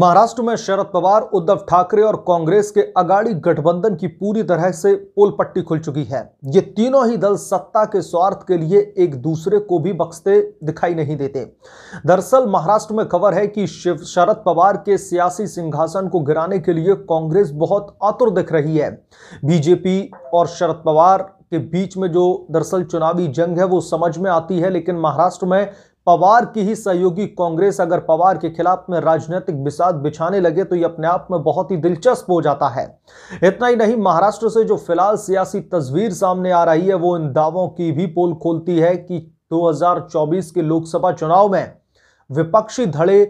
महाराष्ट्र में शरद पवार उद्धव ठाकरे और कांग्रेस के अगाड़ी गठबंधन की पूरी तरह से पोल पट्टी खुल चुकी है ये तीनों ही दल सत्ता के स्वार्थ के लिए एक दूसरे को भी बख्शते दिखाई नहीं देते दरअसल महाराष्ट्र में खबर है कि शिव शरद पवार के सियासी सिंहासन को गिराने के लिए कांग्रेस बहुत आतुर दिख रही है बीजेपी और शरद पवार के बीच में जो दरअसल चुनावी जंग है वो समझ में आती है लेकिन महाराष्ट्र में पवार की ही सहयोगी कांग्रेस अगर पवार के खिलाफ में राजनीतिक विषाद बिछाने लगे तो ये अपने आप में बहुत ही दिलचस्प हो जाता है इतना ही नहीं महाराष्ट्र से जो फिलहाल सियासी तस्वीर सामने आ रही है वो इन दावों की भी पोल खोलती है कि 2024 के लोकसभा चुनाव में विपक्षी धड़े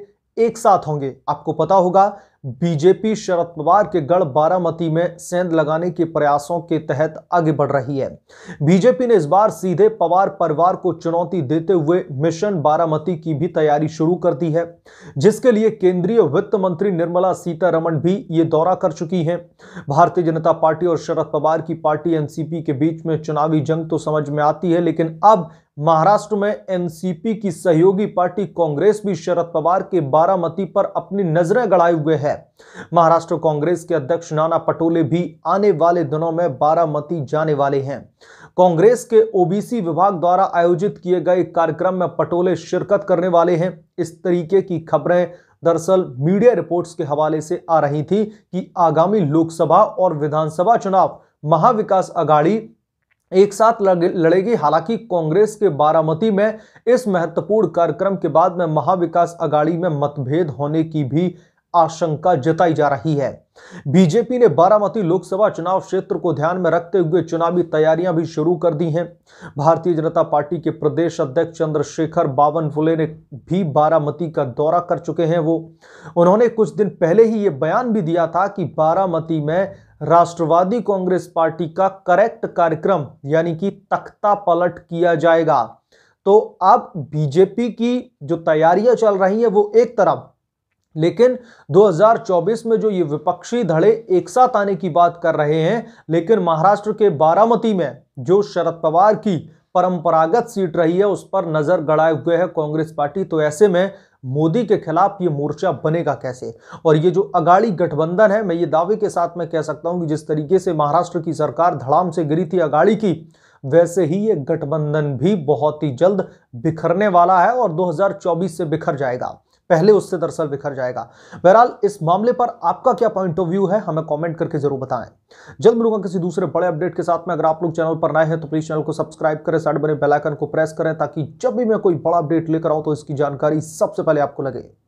एक साथ होंगे आपको पता होगा बीजेपी शरद पवार के गढ़ बारामती में सेंध लगाने के प्रयासों के तहत आगे बढ़ रही है बीजेपी ने इस बार सीधे पवार परिवार को चुनौती देते हुए मिशन बारामती की भी तैयारी शुरू कर दी है जिसके लिए केंद्रीय वित्त मंत्री निर्मला सीतारमण भी ये दौरा कर चुकी हैं भारतीय जनता पार्टी और शरद पवार की पार्टी एनसीपी के बीच में चुनावी जंग तो समझ में आती है लेकिन अब महाराष्ट्र में एनसीपी की सहयोगी पार्टी कांग्रेस भी शरद पवार के बारामती पर अपनी नजरें गड़ाए हुए है है महाराष्ट्र कांग्रेस के अध्यक्ष नाना पटोले भी आने वाले दिनों में बारामती जाने वाले हैं कांग्रेस के ओबीसी विभाग द्वारा आयोजित किए गए कार्यक्रम में पटोले शिरकत करने वाले हैं इस तरीके की खबरें दरअसल मीडिया रिपोर्ट्स के हवाले से आ रही थी कि आगामी लोकसभा और विधानसभा चुनाव महाविकास आघाड़ी एक साथ लड़ेगी हालांकि कांग्रेस के बारामती में इस महत्वपूर्ण कार्यक्रम के बाद में महाविकास आघाड़ी में मतभेद होने की भी आशंका जताई जा रही है बीजेपी ने बारामती लोकसभा चुनाव क्षेत्र को ध्यान में रखते हुए चुनावी तैयारियां भी शुरू कर दी हैं भारतीय जनता पार्टी के प्रदेश अध्यक्ष चंद्रशेखर फुले ने भी बारामती का दौरा कर चुके हैं वो उन्होंने कुछ दिन पहले ही ये बयान भी दिया था कि बारामती में राष्ट्रवादी कांग्रेस पार्टी का करेक्ट कार्यक्रम यानी कि तख्ता पलट किया जाएगा तो अब बीजेपी की जो तैयारियां चल रही हैं वो एक तरफ लेकिन 2024 में जो ये विपक्षी धड़े एक साथ आने की बात कर रहे हैं लेकिन महाराष्ट्र के बारामती में जो शरद पवार की परंपरागत सीट रही है उस पर नजर गड़ाए हुए है कांग्रेस पार्टी तो ऐसे में मोदी के खिलाफ ये मोर्चा बनेगा कैसे और ये जो अगाड़ी गठबंधन है मैं ये दावे के साथ में कह सकता हूं कि जिस तरीके से महाराष्ट्र की सरकार धड़ाम से गिरी थी अगाड़ी की वैसे ही ये गठबंधन भी बहुत ही जल्द बिखरने वाला है और 2024 से बिखर जाएगा पहले उससे दरअसल बिखर जाएगा बहरहाल इस मामले पर आपका क्या पॉइंट ऑफ व्यू है हमें कमेंट करके जरूर बताएं जल्द मिलूंगा किसी दूसरे बड़े अपडेट के साथ में अगर आप लोग चैनल पर नए हैं तो प्लीज चैनल को सब्सक्राइब करें साइड बने बेलाइकन को प्रेस करें ताकि जब भी मैं कोई बड़ा अपडेट लेकर आऊं तो इसकी जानकारी सबसे पहले आपको लगे